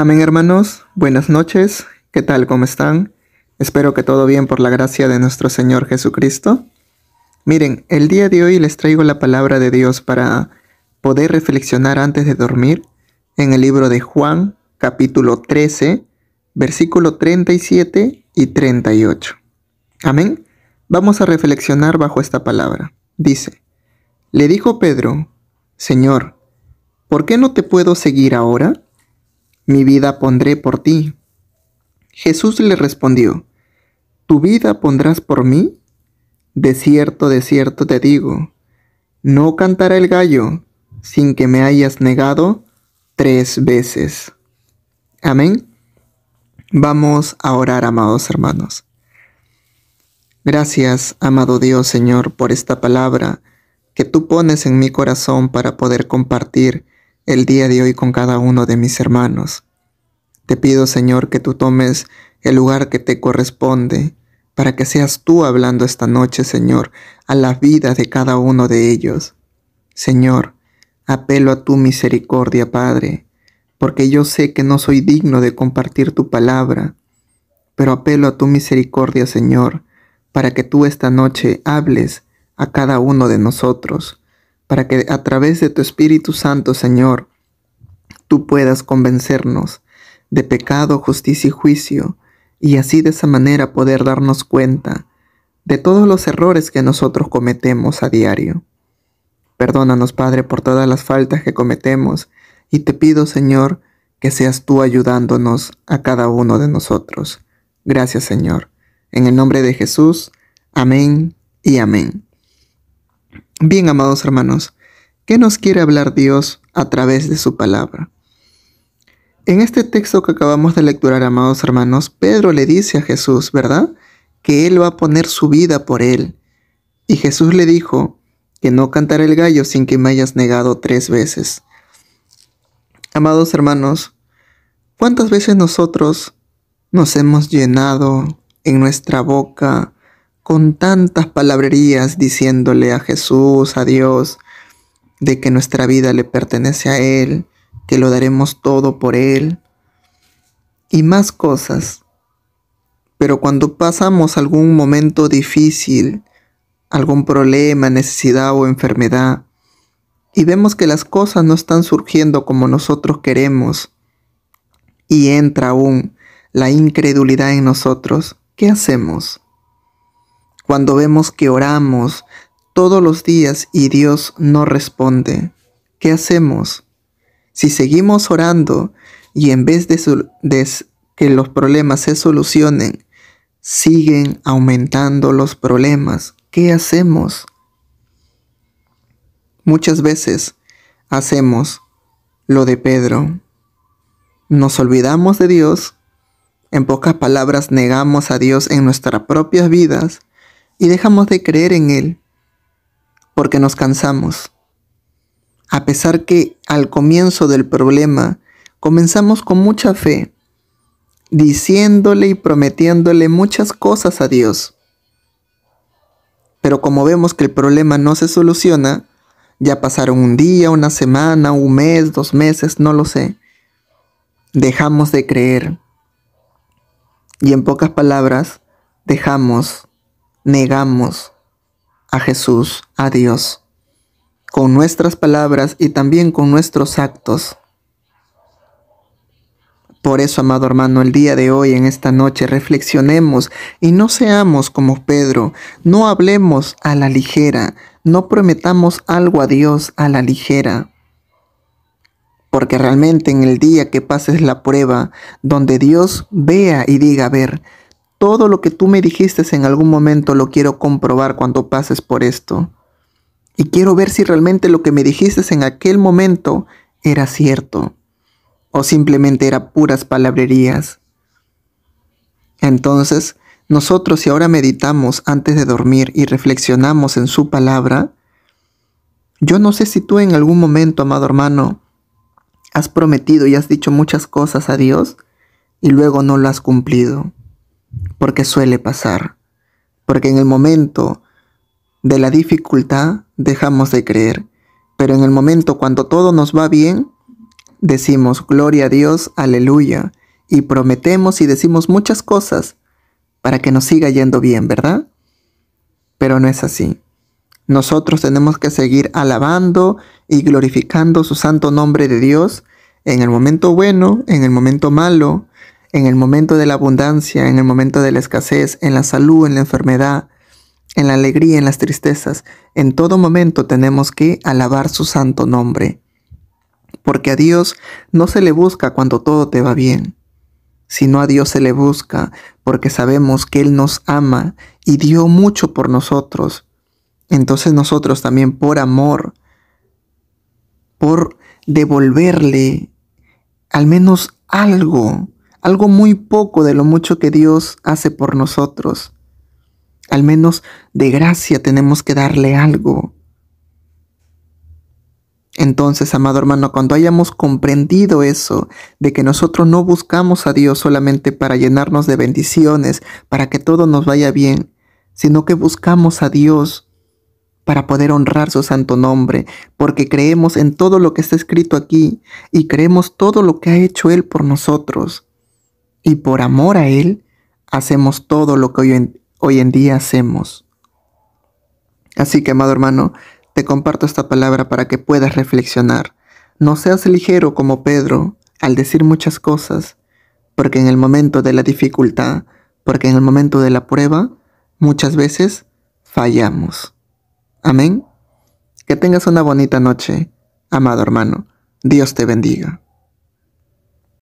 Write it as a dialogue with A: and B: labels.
A: Amén hermanos, buenas noches, ¿qué tal? ¿Cómo están? Espero que todo bien por la gracia de nuestro Señor Jesucristo. Miren, el día de hoy les traigo la palabra de Dios para poder reflexionar antes de dormir en el libro de Juan capítulo 13, versículo 37 y 38. Amén. Vamos a reflexionar bajo esta palabra. Dice, le dijo Pedro, Señor, ¿por qué no te puedo seguir ahora? mi vida pondré por ti. Jesús le respondió, ¿tu vida pondrás por mí? De cierto, de cierto te digo, no cantará el gallo sin que me hayas negado tres veces. Amén. Vamos a orar, amados hermanos. Gracias, amado Dios Señor, por esta palabra que tú pones en mi corazón para poder compartir el día de hoy con cada uno de mis hermanos. Te pido, Señor, que tú tomes el lugar que te corresponde, para que seas tú hablando esta noche, Señor, a la vida de cada uno de ellos. Señor, apelo a tu misericordia, Padre, porque yo sé que no soy digno de compartir tu palabra, pero apelo a tu misericordia, Señor, para que tú esta noche hables a cada uno de nosotros para que a través de tu Espíritu Santo, Señor, tú puedas convencernos de pecado, justicia y juicio, y así de esa manera poder darnos cuenta de todos los errores que nosotros cometemos a diario. Perdónanos, Padre, por todas las faltas que cometemos, y te pido, Señor, que seas tú ayudándonos a cada uno de nosotros. Gracias, Señor. En el nombre de Jesús, amén y amén. Bien, amados hermanos, ¿qué nos quiere hablar Dios a través de su palabra? En este texto que acabamos de lecturar, amados hermanos, Pedro le dice a Jesús, ¿verdad? Que Él va a poner su vida por Él. Y Jesús le dijo, que no cantará el gallo sin que me hayas negado tres veces. Amados hermanos, ¿cuántas veces nosotros nos hemos llenado en nuestra boca con tantas palabrerías diciéndole a Jesús, a Dios, de que nuestra vida le pertenece a Él, que lo daremos todo por Él y más cosas. Pero cuando pasamos algún momento difícil, algún problema, necesidad o enfermedad, y vemos que las cosas no están surgiendo como nosotros queremos, y entra aún la incredulidad en nosotros, ¿qué hacemos? cuando vemos que oramos todos los días y Dios no responde? ¿Qué hacemos? Si seguimos orando y en vez de, que los problemas se solucionen, siguen aumentando los problemas, ¿qué hacemos? Muchas veces hacemos lo de Pedro. Nos olvidamos de Dios, en pocas palabras negamos a Dios en nuestras propias vidas y dejamos de creer en Él porque nos cansamos. A pesar que al comienzo del problema comenzamos con mucha fe, diciéndole y prometiéndole muchas cosas a Dios. Pero como vemos que el problema no se soluciona, ya pasaron un día, una semana, un mes, dos meses, no lo sé. Dejamos de creer. Y en pocas palabras, dejamos negamos a Jesús, a Dios, con nuestras palabras y también con nuestros actos. Por eso, amado hermano, el día de hoy, en esta noche, reflexionemos y no seamos como Pedro, no hablemos a la ligera, no prometamos algo a Dios a la ligera. Porque realmente en el día que pases la prueba, donde Dios vea y diga, a ver, todo lo que tú me dijiste en algún momento lo quiero comprobar cuando pases por esto. Y quiero ver si realmente lo que me dijiste en aquel momento era cierto. O simplemente era puras palabrerías. Entonces, nosotros si ahora meditamos antes de dormir y reflexionamos en su palabra, yo no sé si tú en algún momento, amado hermano, has prometido y has dicho muchas cosas a Dios y luego no lo has cumplido porque suele pasar, porque en el momento de la dificultad dejamos de creer, pero en el momento cuando todo nos va bien, decimos gloria a Dios, aleluya, y prometemos y decimos muchas cosas para que nos siga yendo bien, ¿verdad? Pero no es así. Nosotros tenemos que seguir alabando y glorificando su santo nombre de Dios en el momento bueno, en el momento malo, en el momento de la abundancia, en el momento de la escasez, en la salud, en la enfermedad, en la alegría, en las tristezas. En todo momento tenemos que alabar su santo nombre. Porque a Dios no se le busca cuando todo te va bien, sino a Dios se le busca porque sabemos que Él nos ama y dio mucho por nosotros. Entonces nosotros también por amor, por devolverle al menos algo, algo muy poco de lo mucho que Dios hace por nosotros. Al menos de gracia tenemos que darle algo. Entonces, amado hermano, cuando hayamos comprendido eso, de que nosotros no buscamos a Dios solamente para llenarnos de bendiciones, para que todo nos vaya bien, sino que buscamos a Dios para poder honrar su santo nombre, porque creemos en todo lo que está escrito aquí y creemos todo lo que ha hecho Él por nosotros y por amor a Él hacemos todo lo que hoy en, día hacemos. Así que, amado hermano, te comparto esta palabra para que puedas reflexionar. No seas ligero como Pedro al decir muchas cosas, porque en el momento de la dificultad, porque en el momento de la prueba, muchas veces fallamos. Amén. Que tengas una bonita noche, amado hermano. Dios te bendiga.